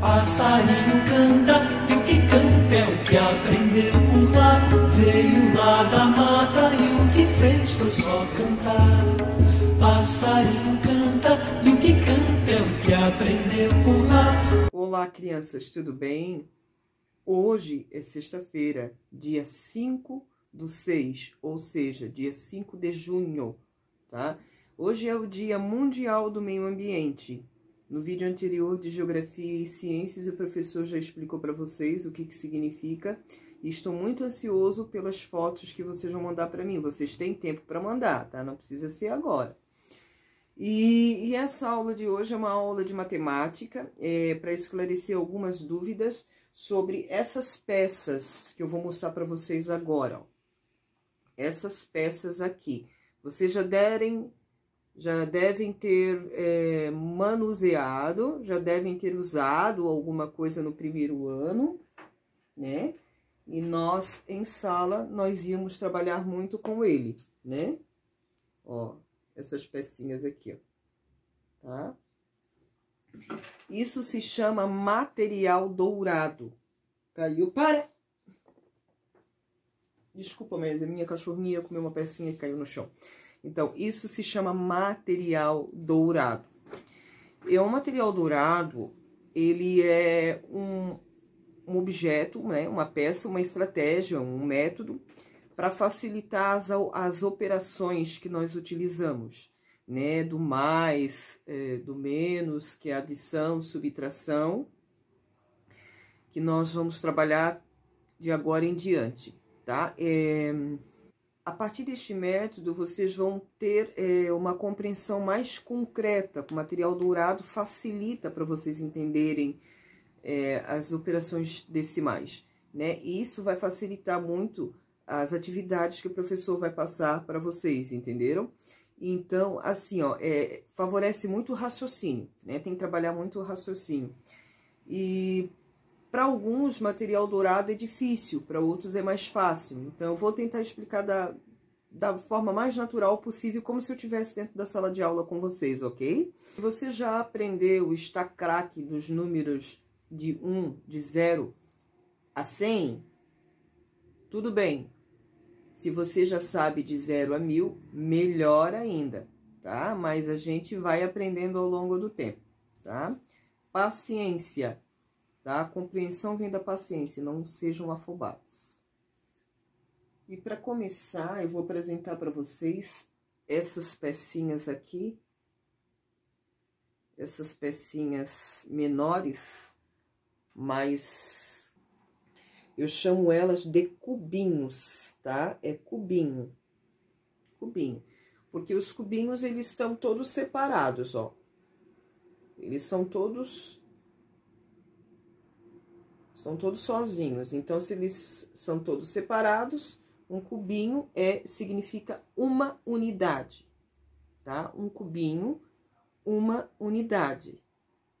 passarinho canta e o que canta é o que aprendeu por lá. Veio lá da mata e o que fez foi só cantar. Passarinho canta e o que canta é o que aprendeu por lá. Olá, crianças, tudo bem? Hoje é sexta-feira, dia 5 do 6, ou seja, dia 5 de junho, tá? Hoje é o Dia Mundial do Meio Ambiente, no vídeo anterior de Geografia e Ciências, o professor já explicou para vocês o que, que significa e estou muito ansioso pelas fotos que vocês vão mandar para mim. Vocês têm tempo para mandar, tá? Não precisa ser agora. E, e, essa aula de hoje é uma aula de matemática é, para esclarecer algumas dúvidas sobre essas peças que eu vou mostrar para vocês agora. Ó. Essas peças aqui. Vocês já derem já devem ter é, manuseado, já devem ter usado alguma coisa no primeiro ano, né? E nós, em sala, nós íamos trabalhar muito com ele, né? Ó, essas pecinhas aqui, ó, tá? Isso se chama material dourado. Caiu, para! Desculpa, mas a minha cachorrinha comeu uma pecinha e caiu no chão. Então, isso se chama material dourado. E é o material dourado, ele é um, um objeto, né, uma peça, uma estratégia, um método para facilitar as, as operações que nós utilizamos, né, do mais, é, do menos, que é adição, subtração, que nós vamos trabalhar de agora em diante, tá? É... A partir deste método, vocês vão ter é, uma compreensão mais concreta. O material dourado facilita para vocês entenderem é, as operações decimais, né? E isso vai facilitar muito as atividades que o professor vai passar para vocês, entenderam? Então, assim, ó, é, favorece muito o raciocínio, né? Tem que trabalhar muito o raciocínio. E para alguns, material dourado é difícil, para outros é mais fácil. Então, eu vou tentar explicar da, da forma mais natural possível, como se eu estivesse dentro da sala de aula com vocês, ok? Você já aprendeu, está craque dos números de 1, de 0 a 100? Tudo bem. Se você já sabe de 0 a 1000, melhor ainda, tá? Mas a gente vai aprendendo ao longo do tempo, tá? Paciência, tá? A compreensão vem da paciência, não sejam afobados. E para começar, eu vou apresentar para vocês essas pecinhas aqui, essas pecinhas menores, mas eu chamo elas de cubinhos, tá? É cubinho, cubinho, porque os cubinhos, eles estão todos separados, ó. Eles são todos são todos sozinhos. Então, se eles são todos separados, um cubinho é, significa uma unidade, tá? Um cubinho, uma unidade,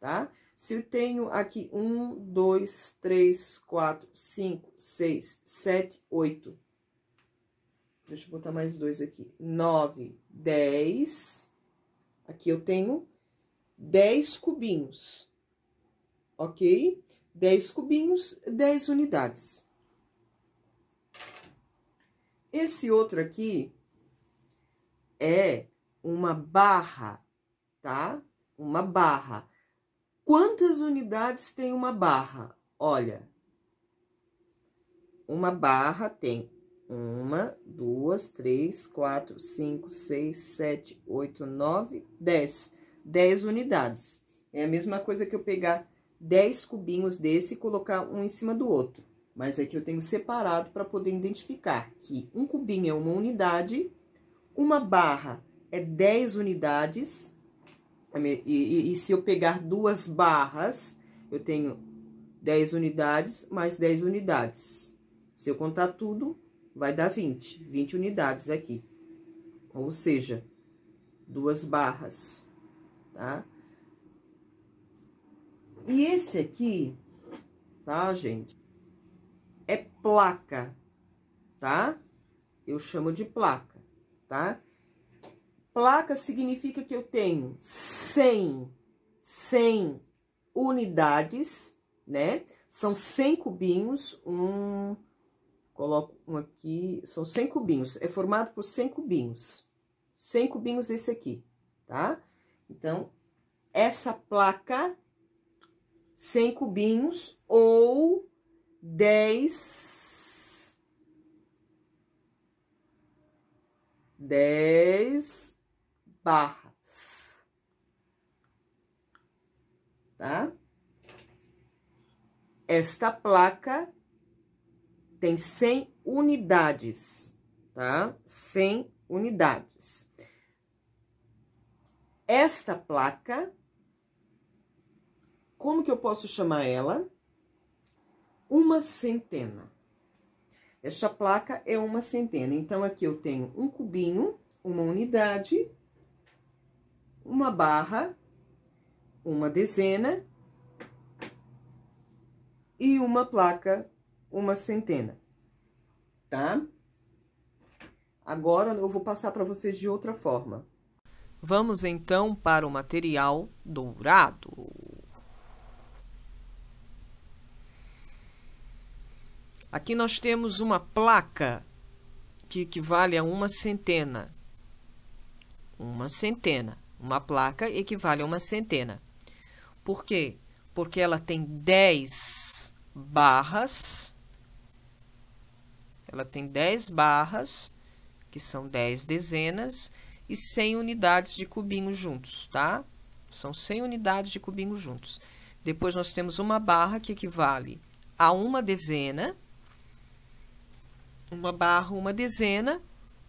tá? Se eu tenho aqui um, dois, três, quatro, cinco, seis, sete, oito. Deixa eu botar mais dois aqui. Nove, dez. Aqui eu tenho dez cubinhos, ok? Dez cubinhos, dez unidades. Esse outro aqui é uma barra, tá? Uma barra. Quantas unidades tem uma barra? Olha, uma barra tem uma, duas, três, quatro, cinco, seis, sete, oito, nove, dez. Dez unidades. É a mesma coisa que eu pegar dez cubinhos desse e colocar um em cima do outro mas aqui é eu tenho separado para poder identificar que um cubinho é uma unidade, uma barra é 10 unidades, é e, e, e se eu pegar duas barras, eu tenho 10 unidades mais 10 unidades. Se eu contar tudo, vai dar 20, 20 unidades aqui. Ou seja, duas barras, tá? E esse aqui, tá, gente? é placa, tá? Eu chamo de placa, tá? Placa significa que eu tenho 100, 100 unidades, né? São 100 cubinhos, um... Coloco um aqui, são 100 cubinhos, é formado por 100 cubinhos. 100 cubinhos esse aqui, tá? Então, essa placa, 100 cubinhos ou dez, dez barras, tá? Esta placa tem 100 unidades, tá? 100 unidades. Esta placa, como que eu posso chamar ela? uma centena. Esta placa é uma centena. Então, aqui eu tenho um cubinho, uma unidade, uma barra, uma dezena e uma placa, uma centena, tá? Agora, eu vou passar para vocês de outra forma. Vamos, então, para o material dourado. Aqui nós temos uma placa que equivale a uma centena. Uma centena. Uma placa equivale a uma centena. Por quê? Porque ela tem 10 barras. Ela tem 10 barras, que são 10 dezenas, e 100 unidades de cubinhos juntos, tá? São 100 unidades de cubinhos juntos. Depois nós temos uma barra que equivale a uma dezena, uma barra, uma dezena,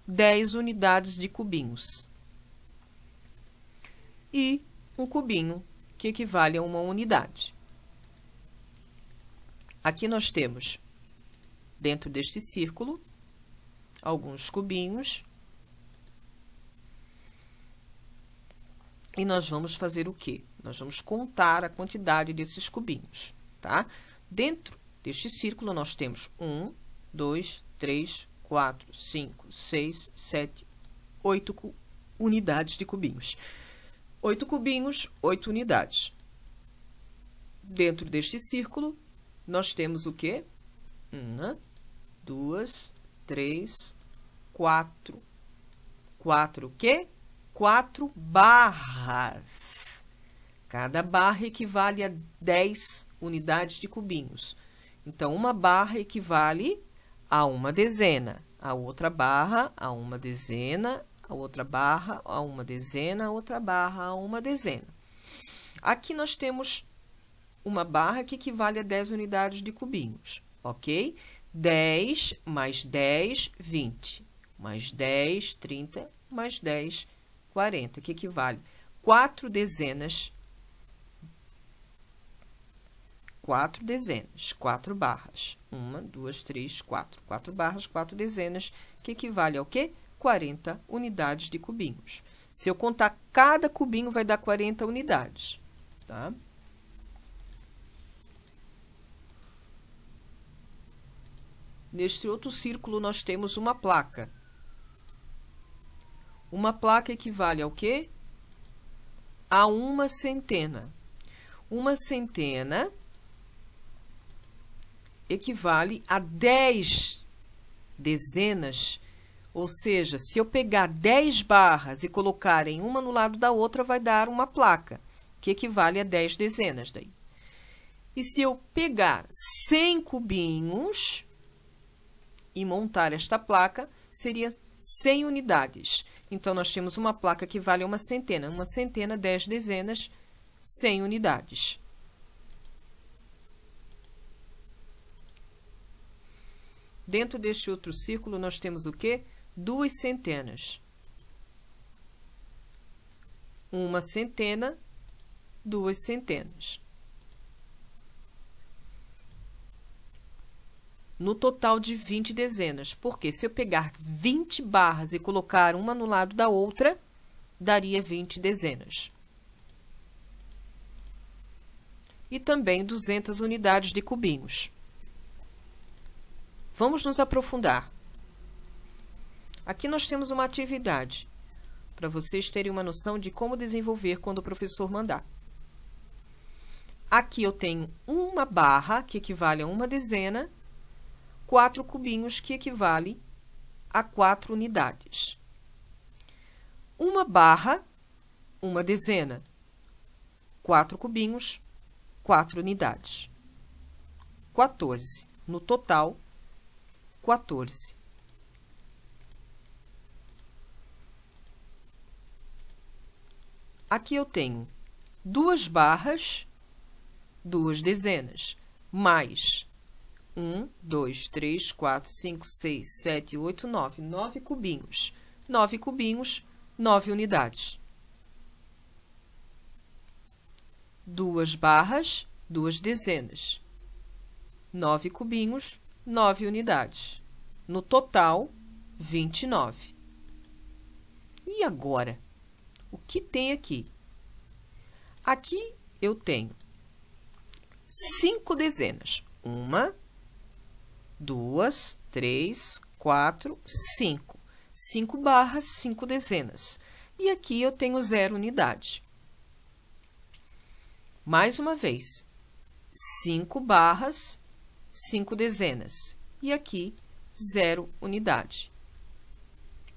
10 unidades de cubinhos. E um cubinho, que equivale a uma unidade. Aqui nós temos, dentro deste círculo, alguns cubinhos. E nós vamos fazer o quê? Nós vamos contar a quantidade desses cubinhos, tá? Dentro deste círculo, nós temos um, dois, 3, 4, 5, 6, 7, 8 unidades de cubinhos. 8 cubinhos, 8 unidades. Dentro deste círculo, nós temos o quê? Uma, duas, três, quatro. Quatro o quê? Quatro barras. Cada barra equivale a 10 unidades de cubinhos. Então, uma barra equivale a uma dezena, a outra barra a uma dezena, a outra barra a uma dezena, a outra barra a uma dezena. Aqui nós temos uma barra que equivale a 10 unidades de cubinhos, ok? 10 mais 10, 20, mais 10, 30, mais 10, 40, que equivale a 4 dezenas quatro dezenas, quatro barras. Uma, duas, três, quatro. Quatro barras, quatro dezenas, que equivale ao quê? 40 unidades de cubinhos. Se eu contar cada cubinho, vai dar 40 unidades, tá? Neste outro círculo, nós temos uma placa. Uma placa equivale ao quê? A uma centena. Uma centena equivale a 10 dezenas. Ou seja, se eu pegar 10 barras e colocarem uma no lado da outra, vai dar uma placa, que equivale a 10 dezenas daí. E se eu pegar 100 cubinhos e montar esta placa, seria 100 unidades. Então, nós temos uma placa que vale uma centena. Uma centena, 10 dezenas, 100 unidades. Dentro deste outro círculo, nós temos o quê? Duas centenas. Uma centena, duas centenas. No total de 20 dezenas, porque se eu pegar 20 barras e colocar uma no lado da outra, daria 20 dezenas. E também 200 unidades de cubinhos. Vamos nos aprofundar. Aqui nós temos uma atividade, para vocês terem uma noção de como desenvolver quando o professor mandar. Aqui eu tenho uma barra, que equivale a uma dezena, quatro cubinhos, que equivale a quatro unidades. Uma barra, uma dezena, quatro cubinhos, quatro unidades. 14. No total, 14. Aqui eu tenho duas barras, duas dezenas, mais 1, 2, 3, 4, 5, 6, 7, 8, 9, 9 cubinhos. 9 cubinhos, 9 unidades. Duas barras, duas dezenas. 9 cubinhos, 9 unidades. No total, 29. E agora? O que tem aqui? Aqui eu tenho cinco dezenas. Uma, duas, três, quatro, cinco. Cinco barras, cinco dezenas. E aqui eu tenho zero unidade. Mais uma vez, cinco barras, cinco dezenas e aqui zero unidade.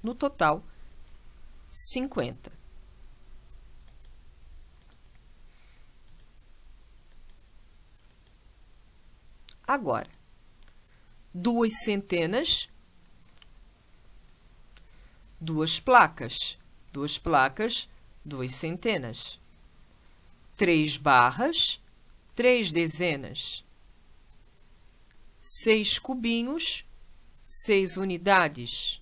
No total, 50. Agora, duas centenas, duas placas, duas placas, duas centenas, três barras, três dezenas seis cubinhos, seis unidades.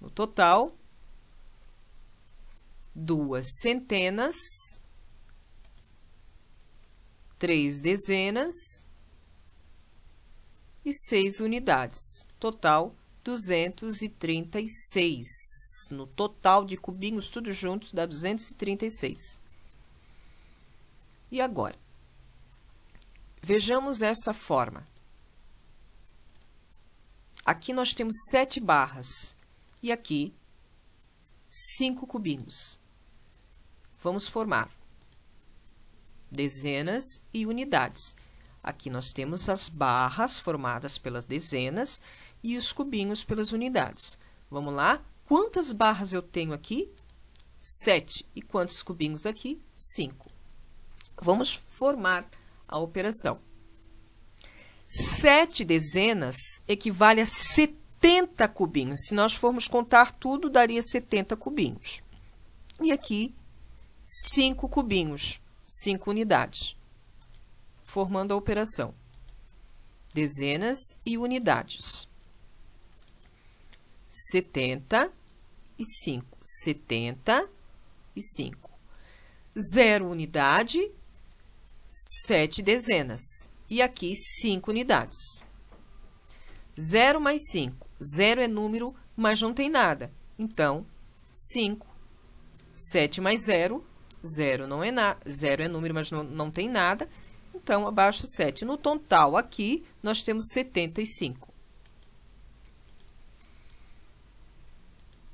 No total, duas centenas, três dezenas e seis unidades. Total, 236. No total de cubinhos, tudo juntos, dá 236. E agora? Vejamos essa forma. Aqui nós temos sete barras e aqui cinco cubinhos. Vamos formar dezenas e unidades. Aqui nós temos as barras formadas pelas dezenas e os cubinhos pelas unidades. Vamos lá? Quantas barras eu tenho aqui? Sete. E quantos cubinhos aqui? Cinco. Vamos formar a operação. Sete dezenas equivale a 70 cubinhos. Se nós formos contar tudo, daria 70 cubinhos. E aqui, 5 cubinhos, 5 unidades, formando a operação. Dezenas e unidades. 70 e 5. 70 e 5. Zero unidade, sete dezenas. E aqui, cinco unidades. Zero mais cinco. Zero é número, mas não tem nada. Então, cinco. Sete mais zero. Zero não é nada. Zero é número, mas não, não tem nada. Então, abaixo sete. No total, aqui, nós temos 75.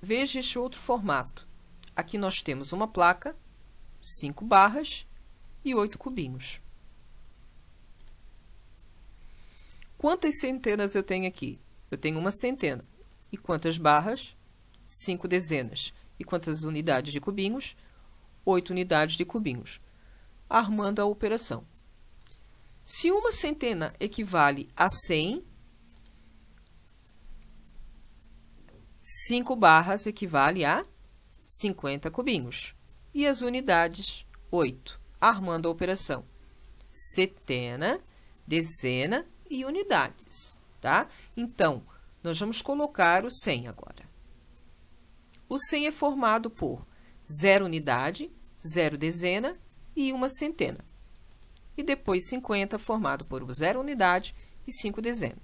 Veja este outro formato. Aqui nós temos uma placa, cinco barras, e 8 cubinhos. Quantas centenas eu tenho aqui? Eu tenho uma centena. E quantas barras? 5 dezenas. E quantas unidades de cubinhos? 8 unidades de cubinhos. Armando a operação. Se uma centena equivale a 100, 5 barras equivale a 50 cubinhos. E as unidades, 8 armando a operação. Setena, dezena e unidades, tá? Então, nós vamos colocar o 100 agora. O 100 é formado por zero unidade, zero dezena e uma centena. E depois 50, formado por zero unidade e cinco dezenas.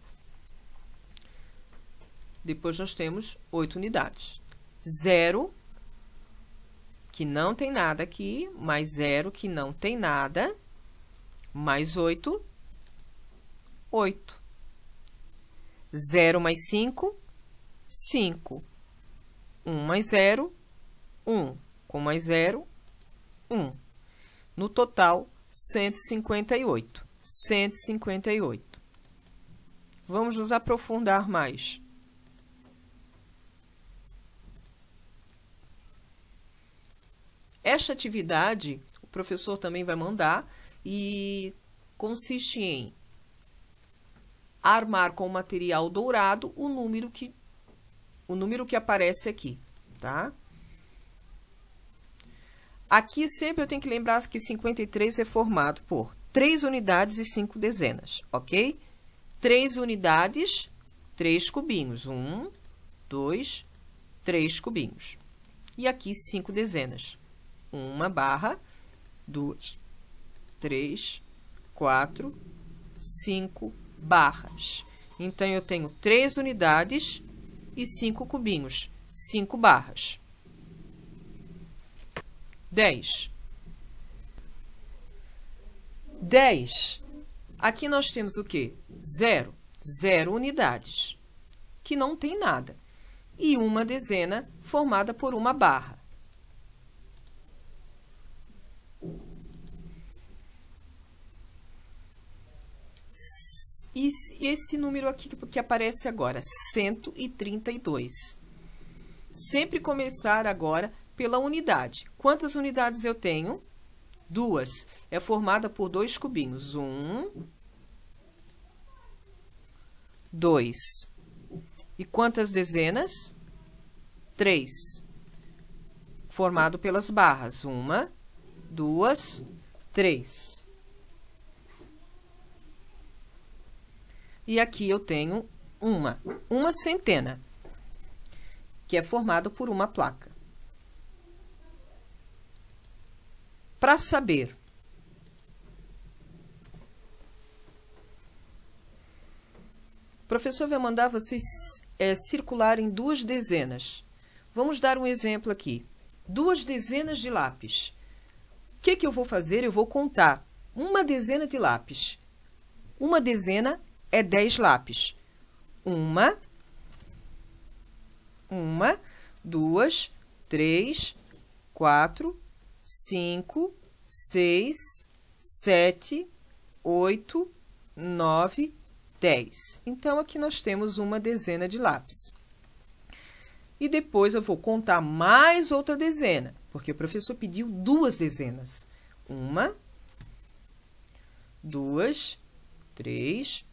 Depois nós temos oito unidades. Zero que não tem nada aqui, mais zero que não tem nada, mais oito, oito. Zero mais cinco, cinco. Um mais zero, um. Com mais zero, um. No total, 158. 158. Vamos nos aprofundar mais. Esta atividade, o professor também vai mandar, e consiste em armar com material dourado o número que, o número que aparece aqui, tá? Aqui sempre eu tenho que lembrar que 53 é formado por 3 unidades e 5 dezenas, ok? 3 unidades, 3 cubinhos. 1, 2, 3 cubinhos. E aqui 5 dezenas uma barra, duas, três, quatro, cinco barras. Então, eu tenho três unidades e cinco cubinhos, cinco barras. 10. 10. Aqui nós temos o quê? Zero. Zero unidades, que não tem nada. E uma dezena formada por uma barra. E esse número aqui que aparece agora, 132. Sempre começar agora pela unidade. Quantas unidades eu tenho? Duas. É formada por dois cubinhos. Um, dois. E quantas dezenas? Três. Formado pelas barras. Uma, duas, três. E aqui eu tenho uma, uma centena, que é formado por uma placa. Para saber O professor vai mandar vocês é, em duas dezenas. Vamos dar um exemplo aqui. Duas dezenas de lápis. O que, que eu vou fazer? Eu vou contar uma dezena de lápis. Uma dezena é 10 lápis. Uma, uma, duas, três, quatro, cinco, seis, sete, oito, nove, dez. Então, aqui nós temos uma dezena de lápis. E depois eu vou contar mais outra dezena, porque o professor pediu duas dezenas. Uma, duas, três,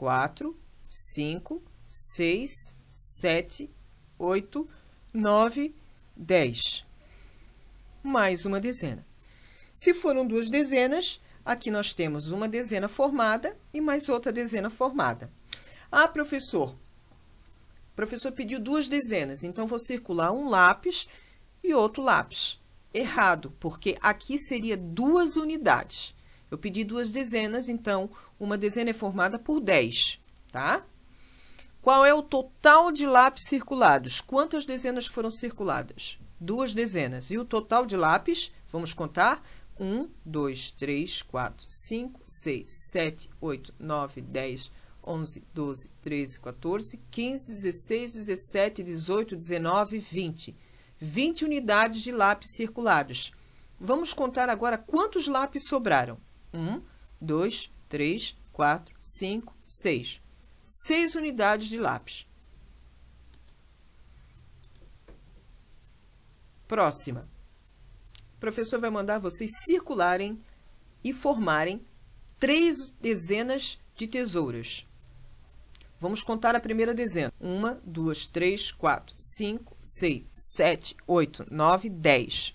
quatro, cinco, seis, sete, oito, nove, dez. Mais uma dezena. Se foram duas dezenas, aqui nós temos uma dezena formada e mais outra dezena formada. Ah, professor, o professor pediu duas dezenas, então vou circular um lápis e outro lápis. Errado, porque aqui seria duas unidades. Eu pedi duas dezenas, então uma dezena é formada por 10, tá? Qual é o total de lápis circulados? Quantas dezenas foram circuladas? Duas dezenas. E o total de lápis, vamos contar, 1, 2, 3, 4, 5, 6, 7, 8, 9, 10, 11, 12, 13, 14, 15, 16, 17, 18, 19, 20. 20 unidades de lápis circulados. Vamos contar agora quantos lápis sobraram. 1, 2, 3. 3, 4, 5, 6. 6 unidades de lápis. Próxima. O professor vai mandar vocês circularem e formarem três dezenas de tesouras. Vamos contar a primeira dezena. 1, 2, 3, 4, 5, 6, 7, 8, 9, 10.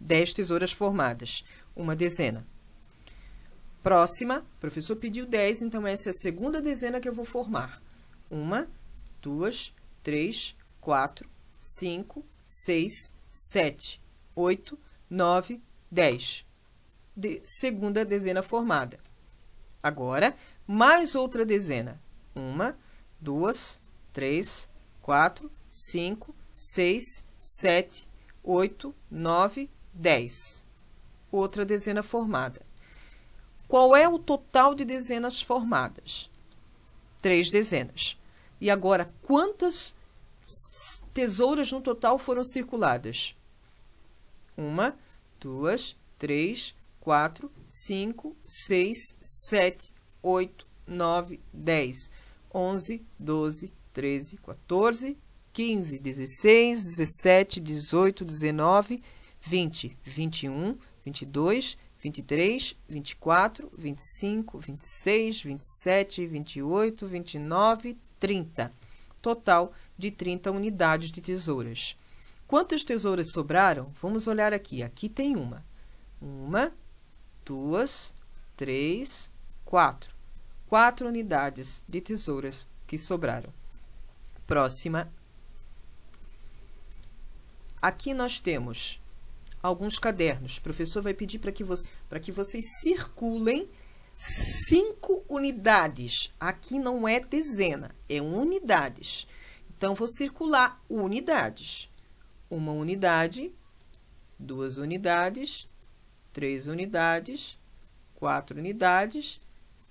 10 tesouras formadas. Uma dezena. Próxima, o professor pediu 10, então essa é a segunda dezena que eu vou formar. Uma, duas, três, quatro, cinco, seis, sete, oito, nove, dez. De, segunda dezena formada. Agora, mais outra dezena. Uma, duas, três, quatro, cinco, seis, sete, oito, nove, dez. Outra dezena formada. Qual é o total de dezenas formadas? Três dezenas. E agora, quantas tesouras no total foram circuladas? Uma, duas, três, quatro, cinco, seis, sete, oito, nove, dez, onze, doze, treze, 14, 15, 16, 17, 18, 19, 20, 21, 22, 23, 24, 25, 26, 27, 28, 29, 30. Total de 30 unidades de tesouras. Quantas tesouras sobraram? Vamos olhar aqui. Aqui tem uma. Uma, duas, três, quatro. Quatro unidades de tesouras que sobraram. Próxima. Aqui nós temos alguns cadernos. O professor vai pedir para que, você, que vocês circulem cinco unidades. Aqui não é dezena, é unidades. Então, vou circular unidades. Uma unidade, duas unidades, três unidades, quatro unidades,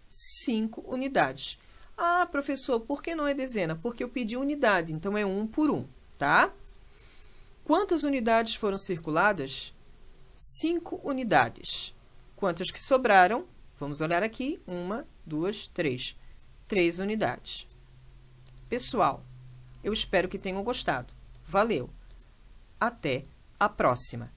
cinco unidades. Ah, professor, por que não é dezena? Porque eu pedi unidade, então é um por um, tá? Quantas unidades foram circuladas? Cinco unidades. Quantas que sobraram? Vamos olhar aqui. Uma, duas, três. Três unidades. Pessoal, eu espero que tenham gostado. Valeu! Até a próxima!